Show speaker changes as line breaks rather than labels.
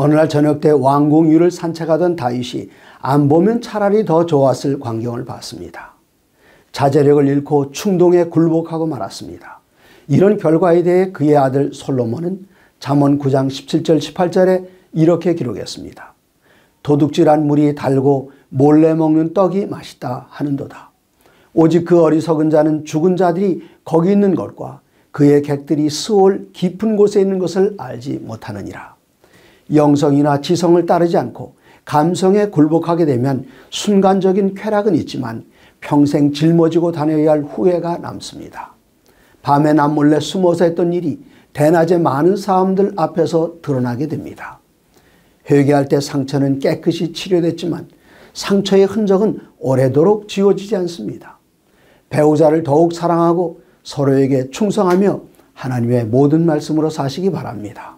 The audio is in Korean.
어느 날 저녁 때 왕궁유를 산책하던 다윗이 안 보면 차라리 더 좋았을 광경을 봤습니다. 자제력을 잃고 충동에 굴복하고 말았습니다. 이런 결과에 대해 그의 아들 솔로몬은 잠언 9장 17절 18절에 이렇게 기록했습니다. 도둑질한 물이 달고 몰래 먹는 떡이 맛있다 하는도다. 오직 그 어리석은 자는 죽은 자들이 거기 있는 것과 그의 객들이 수월 깊은 곳에 있는 것을 알지 못하느니라. 영성이나 지성을 따르지 않고 감성에 굴복하게 되면 순간적인 쾌락은 있지만 평생 짊어지고 다녀야 할 후회가 남습니다. 밤에 남몰래 숨어서 했던 일이 대낮에 많은 사람들 앞에서 드러나게 됩니다. 회개할 때 상처는 깨끗이 치료됐지만 상처의 흔적은 오래도록 지워지지 않습니다. 배우자를 더욱 사랑하고 서로에게 충성하며 하나님의 모든 말씀으로 사시기 바랍니다.